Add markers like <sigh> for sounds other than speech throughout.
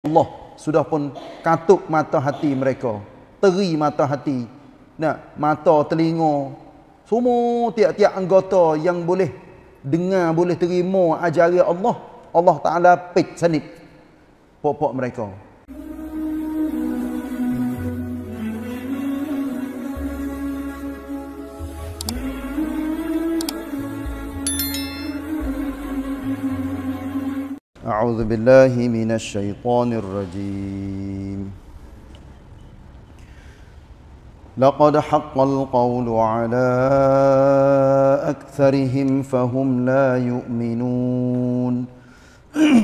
Allah sudah pun katuk mata hati mereka. Teri mata hati. nak mata, telinga. Semua tiap-tiap anggota yang boleh dengar, boleh terima ajaran Allah. Allah Ta'ala pit sanit. Pok-pok mereka. أعوذ بالله من الشيطان الرجيم لقد حق القول على أكثرهم فهم لا يؤمنون <clears throat>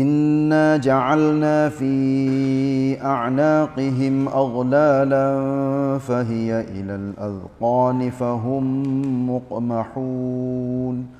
إنا جعلنا في أعناقهم أغلالا فهي إلى الأذقان فهم مقمحون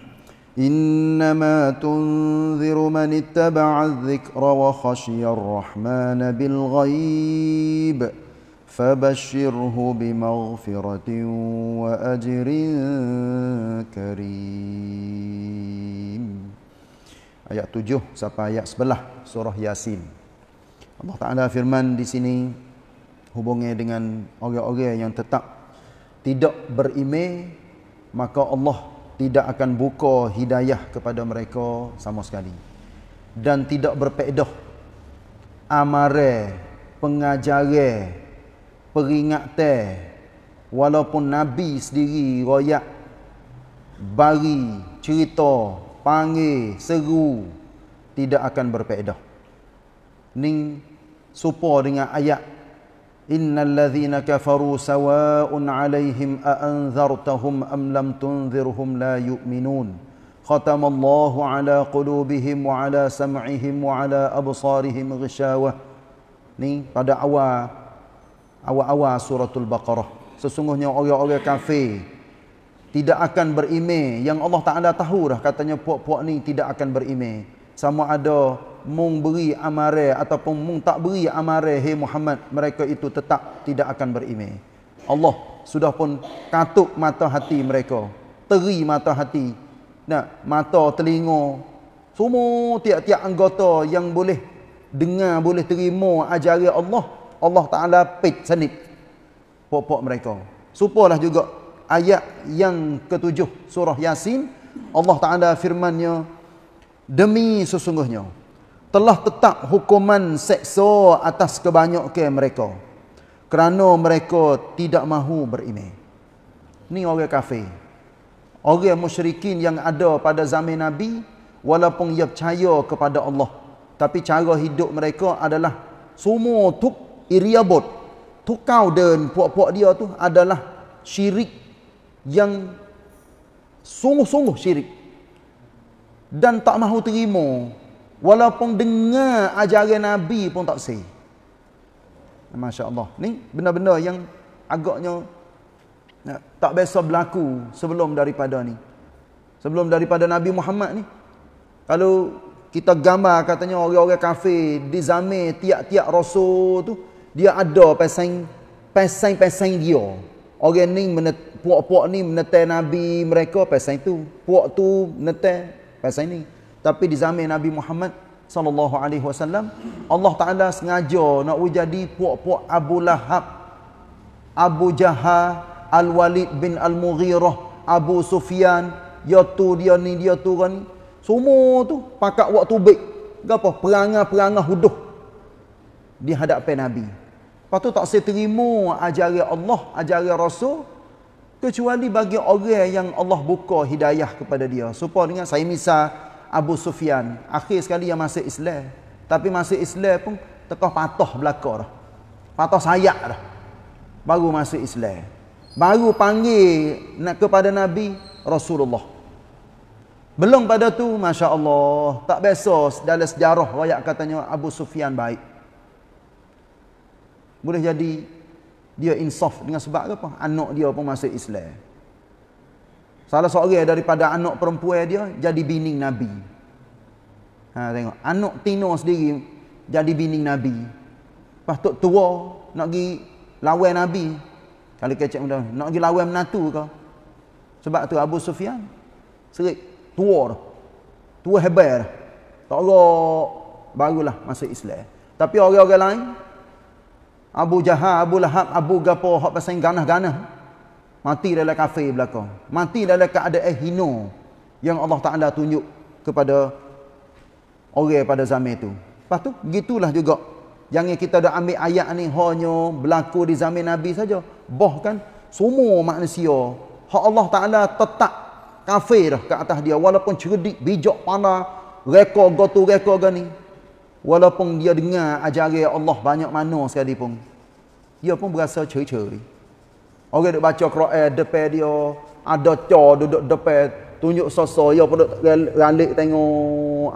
إنما تنذر من اتبع الذكر وخشي الرحمن بالغيب فبشره بمغفرة وأجر كريم Ayat tujuh, sampai ayat sebelah surah Yasin. Allah Ta'ala firman di sini hubungnya dengan orang-orang yang tetap tidak berime maka Allah tidak akan buka hidayah kepada mereka sama sekali dan tidak berpedah amare pengajare peringatte walaupun nabi sendiri royak bagi cerita pange seru tidak akan berpedah ning supo dengan ayat إن الذين كفروا سواء عليهم أأنذرتهم أم لم تنذرهم لا يؤمنون ختم الله على قلوبهم وعلى سمعهم وعلى أبصارهم غشاوة ni pada awal awal-awal suratul baqarah sesungguhnya orang-orang kafir tidak akan berime yang Allah Taala tahu dah katanya puak-puak ni tidak akan berime sama ada mung beri amare ataupun mung tak beri amare hey Muhammad mereka itu tetap tidak akan berime. Allah sudah pun katuk mata hati mereka teri mata hati Nah, mata telinga semua tiap-tiap anggota yang boleh dengar boleh terima ajaran Allah Allah taala pit senit pokok mereka supalah juga ayat yang ketujuh surah yasin Allah taala firmannya demi sesungguhnya telah tetap hukuman seksa atas kebanyakan mereka kerana mereka tidak mahu beriman. Ni orang kafir. Orang musyrikin yang ada pada zaman Nabi walaupun ia percaya kepada Allah tapi cara hidup mereka adalah semua tuk iriabot tukau dan puak-puak dia tu adalah syirik yang sungguh-sungguh syirik dan tak mahu terima walaupun dengar ajaran nabi pun tak sahih masya-Allah ni benda-benda yang agaknya tak biasa berlaku sebelum daripada ni sebelum daripada nabi Muhammad ni kalau kita gambar katanya orang-orang kafir di zaman tiap-tiap rasul tu dia ada pesan pesan-pesan dia orang ni puak-puak ni menetai nabi mereka pesan tu puak tu menetai pasal ini. Tapi di zaman Nabi Muhammad sallallahu alaihi wasallam, Allah Taala sengaja nak wujudi puak-puak Abu Lahab, Abu Jahal, Al-Walid bin Al-Mughirah, Abu Sufyan, ya tu dia ni dia tu kan. Semua tu pakak waktu baik. Gapo perangai Perangah huduh di hadapan Nabi. Lepas tu tak seterima ajaran Allah, ajaran Rasul, kecuali bagi orang yang Allah buka hidayah kepada dia. Supaya dengan saya misal Abu Sufyan, akhir sekali yang masuk Islam. Tapi masuk Islam pun tekah patah belaka dah. Patah sayap dah. Baru masuk Islam. Baru panggil nak kepada Nabi Rasulullah. Belum pada tu, Masya Allah, tak biasa dalam sejarah rakyat katanya Abu Sufyan baik. Boleh jadi dia insaf dengan sebab apa? Anak dia pun masuk Islam. Salah seorang daripada anak perempuan dia jadi bining Nabi. Ha tengok, anak tino sendiri jadi bining Nabi. Patut tua nak pergi lawan Nabi. Kalau kecek muda, nak pergi lawan menantu ke? Sebab tu Abu Sufyan serik tua. Tua hebat. Tak ada barulah masuk Islam. Tapi orang-orang lain Abu Jahal, Abu Lahab, Abu Gapo, hak pasang ganah-ganah. Mati dalam kafir belakang. Mati dalam keadaan hino yang Allah Ta'ala tunjuk kepada orang pada zaman itu. Lepas tu, gitulah juga. Jangan kita dah ambil ayat ni hanya berlaku di zaman Nabi saja. boh kan? semua manusia, hak Allah Ta'ala tetap kafir ke atas dia. Walaupun cerdik, bijak, pandai, rekod gotu rekod gani Walaupun dia dengar ajaran Allah banyak mana sekalipun. Dia pun berasa ceri-ceri. Orang duduk baca Quran depan dia. Ada cor duduk depan. Tunjuk sosok. Dia pun ralik tengok.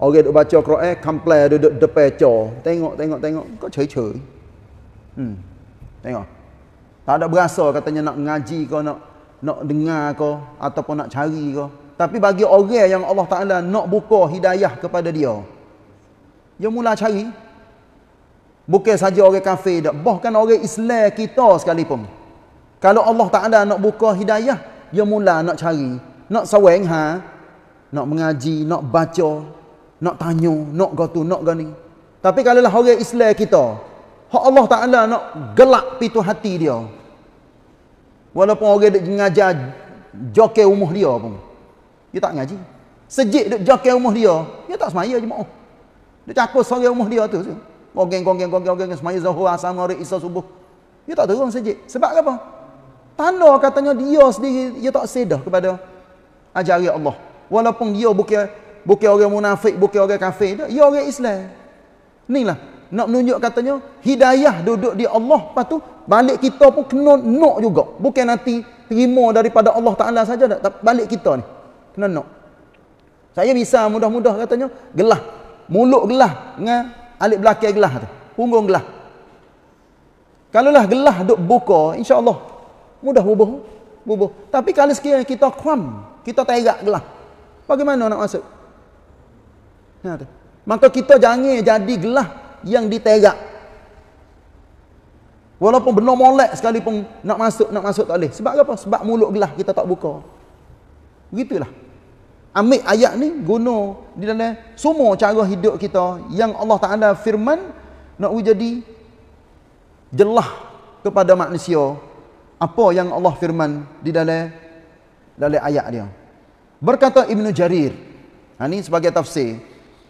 Orang duduk baca Quran. Kampler duduk depan cor. Tengok, tengok, tengok. Kau ceri-ceri. Hmm. Tengok. Tak ada berasa katanya nak ngaji kau. Nak nak dengar kau. Ataupun nak cari kau. Tapi bagi orang yang Allah Ta'ala nak buka hidayah kepada Dia dia mula cari bukan saja orang kafir dah. bahkan orang Islam kita sekalipun kalau Allah tak ada nak buka hidayah dia mula nak cari nak sawang ha nak mengaji nak baca nak tanya nak gotu nak gani tapi kalau lah orang Islam kita hak Allah tak ada nak gelak pintu hati dia walaupun orang dak mengajar joke umuh dia pun dia tak ngaji sejik dak joke umuh dia dia tak semaya jemaah dia cakap sore rumah dia tu. Gogeng, gogeng, gogeng, gogeng. Semai Zohor, Asam, Ngari, Isa, Subuh. Dia tak turun sejik. Sebab apa? Tanda katanya dia sendiri, dia tak sedar kepada ajari Allah. Walaupun dia bukan bukan orang munafik, bukan orang kafir. Dia, dia orang Islam. Inilah. Nak menunjuk katanya, hidayah duduk di Allah. Lepas tu, balik kita pun kena nok juga. Bukan nanti terima daripada Allah Ta'ala saja. Balik kita ni. Kena nok. Saya bisa mudah-mudah katanya, gelah mulut gelah dengan alik belakang gelah tu punggung gelah kalau lah gelah duk buka insyaallah mudah bubuh bubuh tapi kalau sekiranya kita kram kita tegak gelah bagaimana nak masuk nah ha, tu maka kita jangan jadi gelah yang diterak walaupun benar molek sekalipun nak masuk nak masuk tak boleh sebab apa sebab mulut gelah kita tak buka begitulah ambil ayat ni guna di dalam semua cara hidup kita yang Allah Taala firman nak jadi jelah kepada manusia apa yang Allah firman di dalam dalam ayat dia berkata Ibnu Jarir ini ha, sebagai tafsir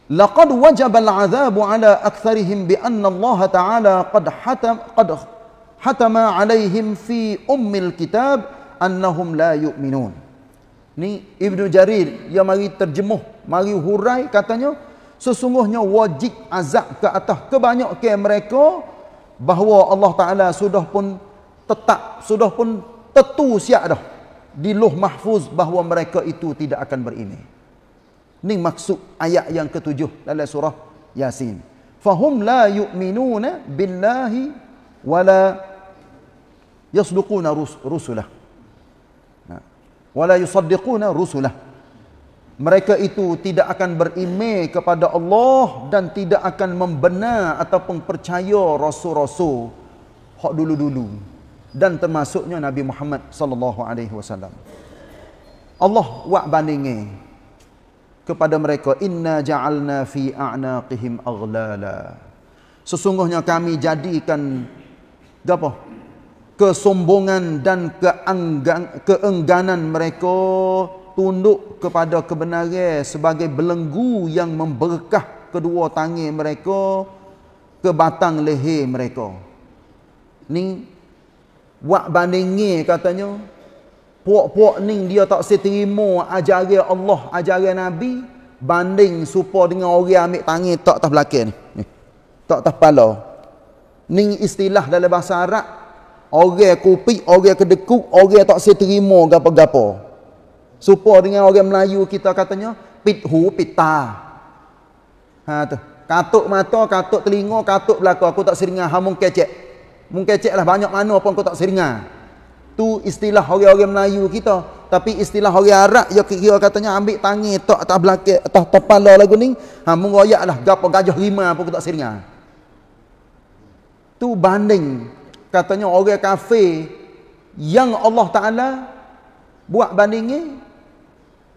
laqad wajaba al'adzabu ala aktharihim bi anna Allah Taala qad hatam qad hatama alaihim fi ummil kitab annahum la yu'minun Ni Ibnu Jarir yang mari terjemuh, mari hurai katanya sesungguhnya wajib azab ke atas kebanyakan mereka bahawa Allah Taala sudah pun tetap, sudah pun tetu siap dah di Luh Mahfuz bahawa mereka itu tidak akan berini. Ini maksud ayat yang ketujuh dalam surah Yasin. Fahum la yu'minuna billahi wala yasduquna rusulah wala yusaddiquna rusulah mereka itu tidak akan berime kepada Allah dan tidak akan membenar ataupun percaya rasul-rasul hak dulu-dulu dan termasuknya Nabi Muhammad sallallahu alaihi wasallam Allah wa' bandingi kepada mereka inna ja'alna fi a'naqihim aghlala sesungguhnya kami jadikan apa kesombongan dan keanggan, keengganan mereka tunduk kepada kebenaran sebagai belenggu yang memberkah kedua tangan mereka ke batang leher mereka. Ni wak bandingi katanya puak-puak ni dia tak seterima ajaran Allah, ajaran Nabi banding supaya dengan orang yang ambil tangan tak tak belakang ni. Tak tak pala. Ni istilah dalam bahasa Arab orang kupik, orang kedekuk, orang tak saya terima gapo-gapo. Supo dengan orang Melayu kita katanya pit hu pita. Ha tu. Katuk mata, katuk telinga, katuk belaka aku tak seringa hamung kecek. Mung lah banyak mana pun aku tak seringa. Tu istilah orang-orang Melayu kita. Tapi istilah orang Arab ya kira katanya ambil tangi tok atas belakang atas kepala lagu ni, ha mung royaklah gapo gajah rimah pun aku tak seringa. Tu banding katanya orang kafir yang Allah Ta'ala buat bandingnya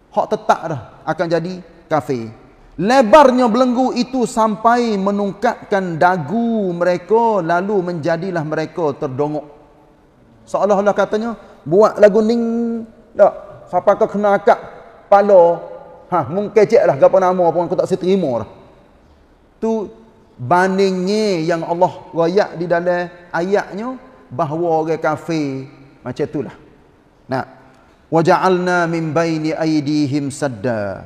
hak tetap dah akan jadi kafir lebarnya belenggu itu sampai menungkatkan dagu mereka lalu menjadilah mereka terdongok seolah-olah katanya buat lagu ning tak siapa kau kena akak pala ha mungkin lah apa nama pun aku tak setrimo dah tu Bandingnya yang Allah royak di dalam ayatnya bahawa orang kafir macam itulah nah waja'alna min baini aydihim sadda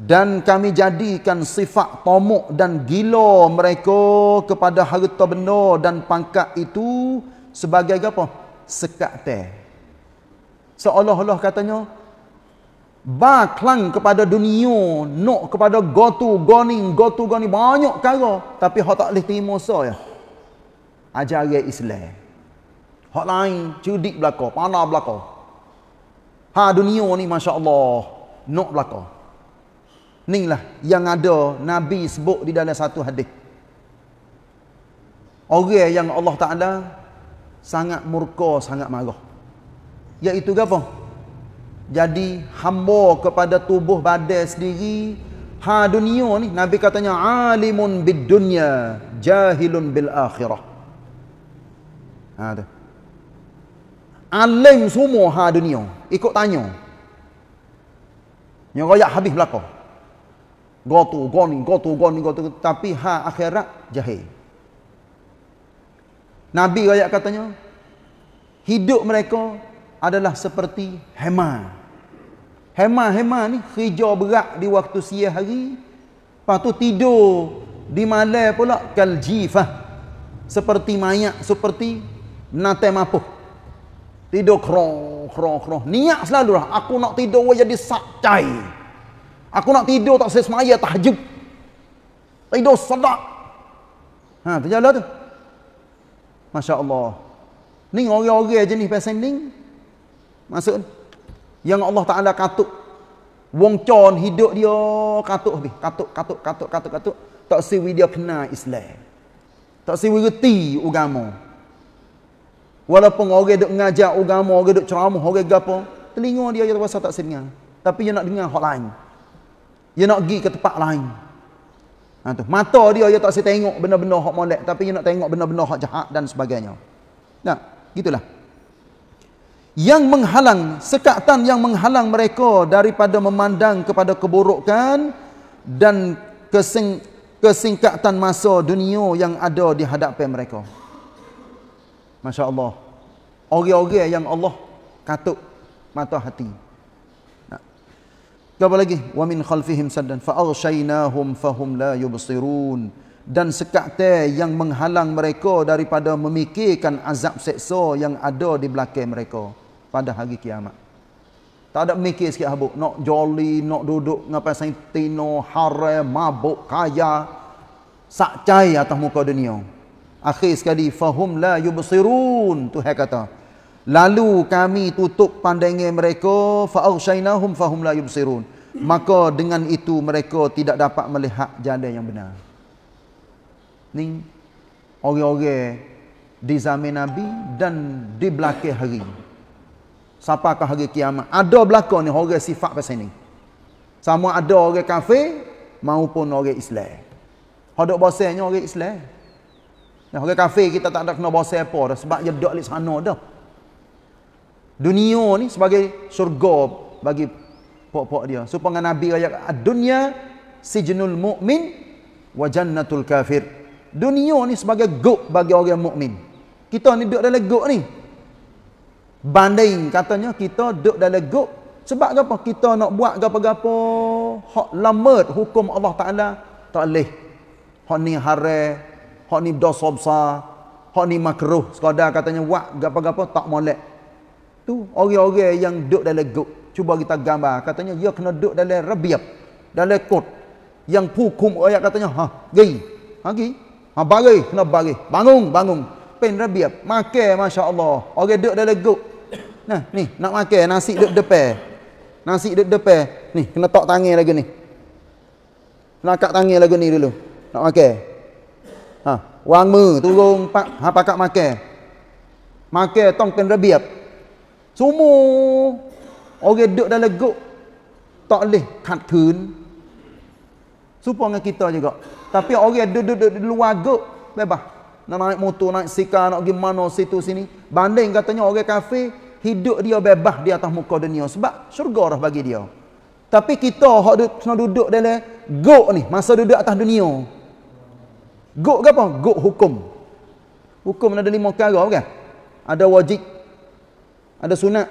dan kami jadikan sifat tomuk dan gila mereka kepada harta benda dan pangkat itu sebagai apa sekat teh seolah-olah katanya ba klang kepada dunia nok kepada gotu goning gotu goni banyak cara tapi hak tak leh terima saya ajaran Islam hak lain cudik belako, pana belako. ha dunia ni masya-Allah nok belaka ninglah yang ada nabi sebut di dalam satu hadis orang yang Allah Taala sangat murka sangat marah iaitu gapo jadi hamba kepada tubuh badan sendiri ha dunia ni nabi katanya alimun bid dunya jahilun bil akhirah ha tu alim semua ha dunia ikut tanya yang royak habis belaka gotu goni gotu goni gotu tapi ha akhirat jahil nabi royak katanya hidup mereka adalah seperti hema. Hema-hema ni hijau berat di waktu siang hari. Lepas tu tidur di malam pula kaljifah. Seperti mayat, seperti nate mapo. Tidur kroh, kroh, kroh. Niat selalu lah. Aku nak tidur jadi sakcai. Aku nak tidur tak sesuai. sesemaya tahajud. Tidur sedap. Ha, terjala tu. Masya Allah. Ni orang-orang jenis pesan ni, Maksud ni. Yang Allah Ta'ala katuk. Wong con hidup dia katuk habis. Katuk, katuk, katuk, katuk, katuk. Tak siwi dia kena Islam. Tak siwi reti agama. Walaupun orang duk ngajak agama, orang duk ceramah, orang gapo, telinga dia je rasa tak sedengar. Tapi dia nak dengar hak lain. Dia nak pergi ke tempat lain. Ha, tu. Mata dia dia tak sedengar tengok benda-benda hak molek, tapi dia nak tengok benda-benda hak jahat dan sebagainya. Nah, gitulah yang menghalang sekatan yang menghalang mereka daripada memandang kepada keburukan dan kesing, kesingkatan masa dunia yang ada di hadapan mereka. Masya Allah. Orang-orang yang Allah katuk mata hati. Kepala lagi. Wa min khalfihim saddan fa'aghshaynahum fahum la yubsirun. Dan sekatnya yang menghalang mereka daripada memikirkan azab seksa yang ada di belakang Mereka pada hari kiamat. Tak ada mikir sikit habuk. Nak joli, nak duduk, ngapain sang tino, hara, mabuk, kaya. Sakcai atas muka dunia. Akhir sekali, fahum la yubusirun. Tuhan kata. Lalu kami tutup pandangan mereka, fa'awshainahum fahum la yubusirun. Maka dengan itu mereka tidak dapat melihat jalan yang benar. Ni, orang-orang di zaman Nabi dan di belakang hari siapa ke hari kiamat. Ada berlaku ni orang sifat pasal ni. Sama ada orang kafir maupun orang Islam. Hadok bosenya orang Islam. Nah, orang kafir kita tak ada kena bosen apa dah sebab dia dak di sana dah. Dunia ni sebagai syurga bagi pokok-pokok dia. Supaya Nabi ayat dunia sijnul mu'min wa jannatul kafir. Dunia ni sebagai gok bagi orang mukmin. Kita ni duduk dalam gok ni. Banding katanya kita duduk dalam gup sebab apa? Kita nak buat apa-apa hak lamat hukum Allah Ta'ala tak boleh. Hak ni hara, hak ni dosa besar, hak ni makruh. Sekadar katanya buat apa-apa tak boleh. Tu orang-orang yang duduk dalam gup. Cuba kita gambar. Katanya dia kena duduk dalam rabiab. Dalam kot. Yang hukum ayat katanya. Ha, gi. Ha, gi. Ha, bari. Kena bari. Bangun, bangun. Pen rabiab. Makai, Masya Allah. Orang duduk dalam gup. Nah, ni nak makan nasi duk depan. Nasi duk depan. Ni kena tok tangan lagi ni. Nak kat tangan lagi ni dulu. Nak makan. Ha, wang me turun pak ha pakak makan. Makan tong kena rebiap. Sumu. Orang duk dalam leguk. Tak leh kat thun. Supo dengan kita juga. Tapi orang duduk duduk di luar gok bebas. Nak naik motor, naik sika, nak pergi mana situ sini. Banding katanya orang kafir hidup dia bebas di atas muka dunia sebab syurga dah bagi dia. Tapi kita hok duduk duduk dalam gok ni, masa duduk atas dunia. Gok ke apa? Gok hukum. Hukum ada lima perkara bukan? Ada wajib, ada sunat,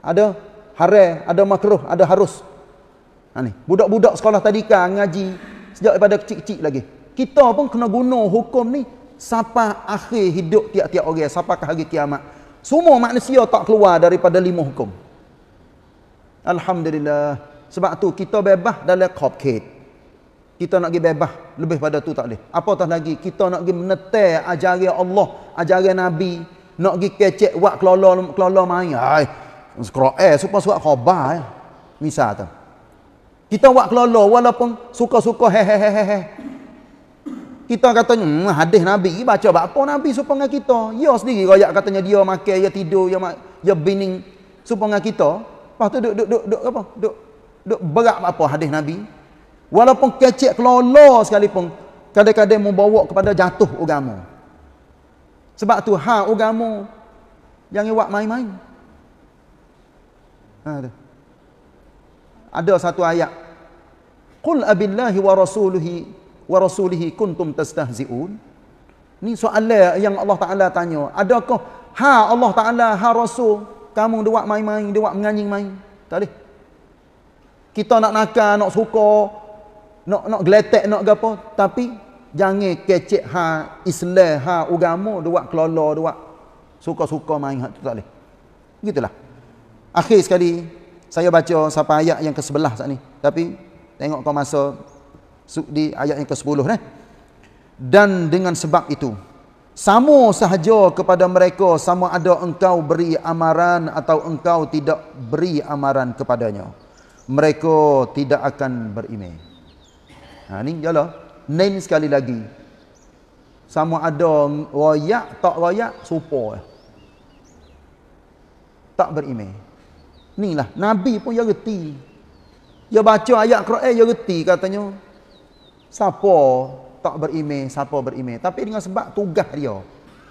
ada haram, ada makruh, ada harus. Ha ni, budak-budak sekolah tadika ngaji sejak daripada kecil-kecil lagi. Kita pun kena guna hukum ni sampai akhir hidup tiap-tiap orang, sampai ke hari kiamat. Semua manusia tak keluar daripada lima hukum. Alhamdulillah. Sebab tu kita bebas dalam cupcake. Kita nak pergi bebas. Lebih pada tu tak boleh. tak lagi kita nak pergi menetek ajaran Allah, ajaran Nabi. Nak pergi kecek buat kelola-kelola main. Ay, sekerak eh, supaya suat khabar. Eh. Misal tu. Kita buat kelola walaupun suka-suka hehehehehe kita kata hmm, hadis Nabi baca bab apa Nabi supaya kita ya sendiri rakyat katanya dia makan dia tidur dia ya bining supaya kita lepas tu duk duk duk, duk apa duk duk berat apa hadis Nabi walaupun kecil kelola sekalipun kadang-kadang membawa kepada jatuh agama sebab tu ha agama yang buat main-main ha, tu. ada satu ayat qul abillahi wa rasulihi wa rasulihi kuntum tastahzi'un? Ni soalan yang Allah Ta'ala tanya. Adakah ha Allah Ta'ala, ha rasul, kamu dia buat main-main, dia buat menganying-main? Tak boleh. Kita nak nakal, nak suka, nak nak geletek, nak gapo. Tapi, jangan kecek ha islam, ha ugamu, dia buat kelola, dia buat suka-suka main. Tak boleh. gitulah. Akhir sekali, saya baca sampai ayat yang ke-11 saat ni. Tapi, tengok kau masa di ayat yang ke-10 eh? dan dengan sebab itu sama sahaja kepada mereka sama ada engkau beri amaran atau engkau tidak beri amaran kepadanya mereka tidak akan berime. ha ni jalah name sekali lagi sama ada royak tak royak supo, tak beriman inilah nabi pun ya reti dia ya baca ayat Quran ya reti katanya siapa tak berime, siapa berime. Tapi dengan sebab tugas dia.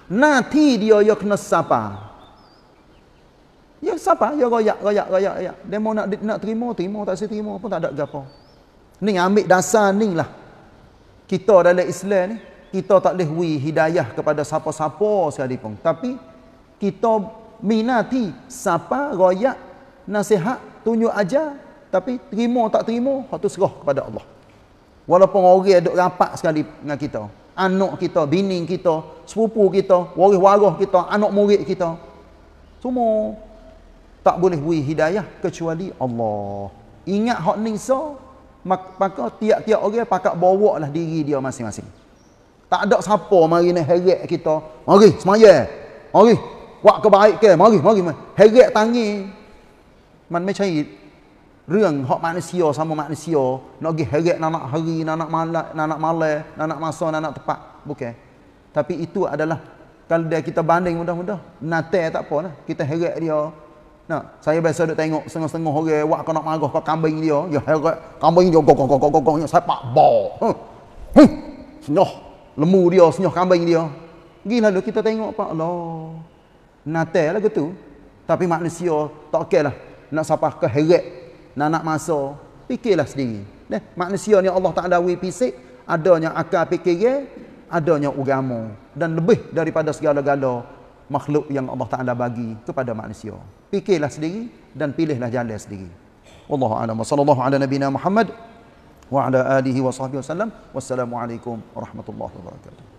Nanti dia yang kena siapa. Ya siapa? Ya royak, royak, royak, royak. Dia mau nak, nak terima, terima. Tak saya terima pun tak ada apa. Ni ambil dasar ni lah. Kita dalam Islam ni. Kita tak boleh wih hidayah kepada siapa-siapa sekalipun. Tapi kita minati siapa, royak, nasihat, tunjuk aja. Tapi terima tak terima, waktu serah kepada Allah. Walaupun orang duduk rapat sekali dengan kita. Anak kita, bini kita, sepupu kita, waris-waris kita, anak murid kita. Semua tak boleh beri hidayah kecuali Allah. Ingat hak ni so, maka tiap-tiap orang pakat bawa lah diri dia masing-masing. Tak ada siapa mari nak heret kita. Mari, semaya. Mari, buat kebaik ke. Mari, mari. mari. Heret tangi. Man macam Rương hok manusia sama manusia, nak gi heret nanak hari, nanak malak, nanak malai, nanak masa, nanak tepat. Bukan. Tapi itu adalah kalau dia kita banding mudah-mudah, nate tak apalah. Kita heret dia. Nah, saya biasa duk tengok setengah-setengah orang wak kau nak marah kau kambing dia, dia ya, heret kambing dia gok gok gok gok sepak saya pak Huh. Senyoh lemu dia, senyoh kambing dia. Gila lu kita tengok Pak Allah. Nate lah gitu. Tapi manusia tak okeylah nak sapah ke heret nak nak masa fikirlah sendiri deh manusia ni Allah Taala wi fisik adanya akal fikir adanya agama dan lebih daripada segala-gala makhluk yang Allah Taala bagi kepada manusia fikirlah sendiri dan pilihlah jalan sendiri wallahu a'lam sallallahu ala nabina Muhammad wa ala alihi wa sahbihi wasallam wassalamu alaikum warahmatullahi wabarakatuh